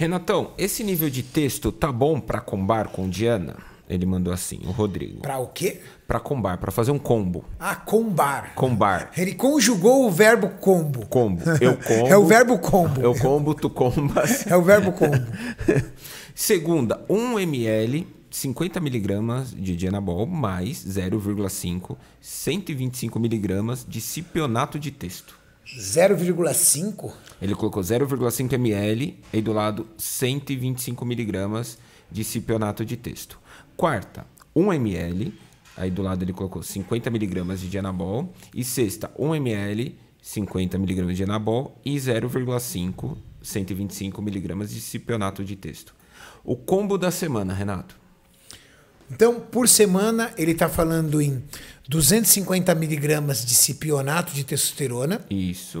Renatão, esse nível de texto tá bom para combar com Diana? Ele mandou assim, o Rodrigo. Para o quê? Para combar, para fazer um combo. Ah, combar. Combar. Ele conjugou o verbo combo. Combo. Eu combo. é o verbo combo. Eu combo, tu combas. é o verbo combo. Segunda, 1 ml, 50 miligramas de Dianabol mais 0,5, 125 miligramas de cipionato de texto. 0,5? Ele colocou 0,5 ml e do lado 125 miligramas de cipionato de texto. Quarta, 1 ml, aí do lado ele colocou 50 miligramas de dianabol. E sexta, 1 ml, 50 miligramas de dianabol e 0,5, 125 miligramas de cipionato de texto. O combo da semana, Renato. Então, por semana, ele está falando em 250 miligramas de cipionato de testosterona. Isso.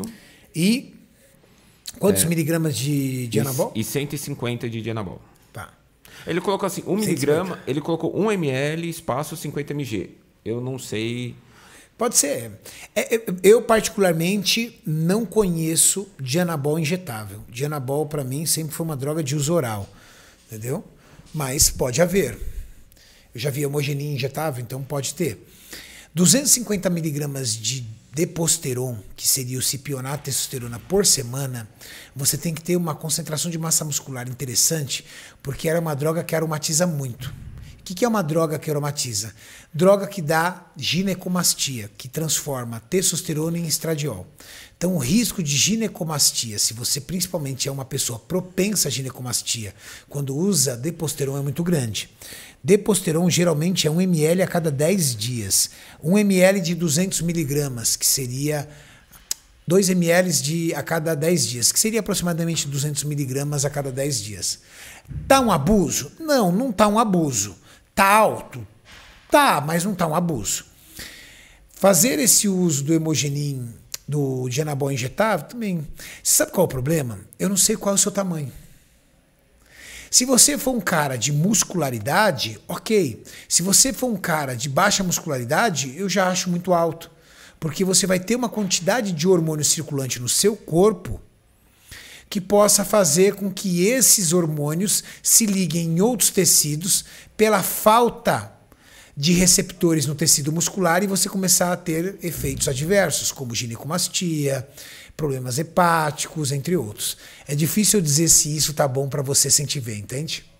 E quantos é. miligramas de, de anabol? E 150 de dianabol. Tá. Ele colocou assim, 1 um miligrama, ele colocou 1 um ml, espaço 50 mg. Eu não sei... Pode ser. É, é, eu, particularmente, não conheço Dianabol injetável. Dianabol, para mim, sempre foi uma droga de uso oral. Entendeu? Mas pode haver. Eu já vi homogeninha injetável, então pode ter. 250 miligramas de deposteron, que seria o cipionato testosterona por semana, você tem que ter uma concentração de massa muscular interessante, porque era uma droga que aromatiza muito. O que, que é uma droga que aromatiza? Droga que dá ginecomastia, que transforma testosterona em estradiol. Então, o risco de ginecomastia, se você principalmente é uma pessoa propensa a ginecomastia, quando usa deposteron, é muito grande. Deposteron geralmente é 1 ml a cada 10 dias. 1 ml de 200 miligramas, que seria 2 ml de, a cada 10 dias, que seria aproximadamente 200 miligramas a cada 10 dias. Tá um abuso? Não, não tá um abuso. Tá alto? Tá, mas não tá um abuso. Fazer esse uso do hemogenin do de anabol injetável também. Você sabe qual é o problema? Eu não sei qual é o seu tamanho. Se você for um cara de muscularidade, ok. Se você for um cara de baixa muscularidade, eu já acho muito alto. Porque você vai ter uma quantidade de hormônio circulante no seu corpo que possa fazer com que esses hormônios se liguem em outros tecidos pela falta de receptores no tecido muscular e você começar a ter efeitos adversos, como ginecomastia, problemas hepáticos, entre outros. É difícil dizer se isso está bom para você sentir tiver, entende?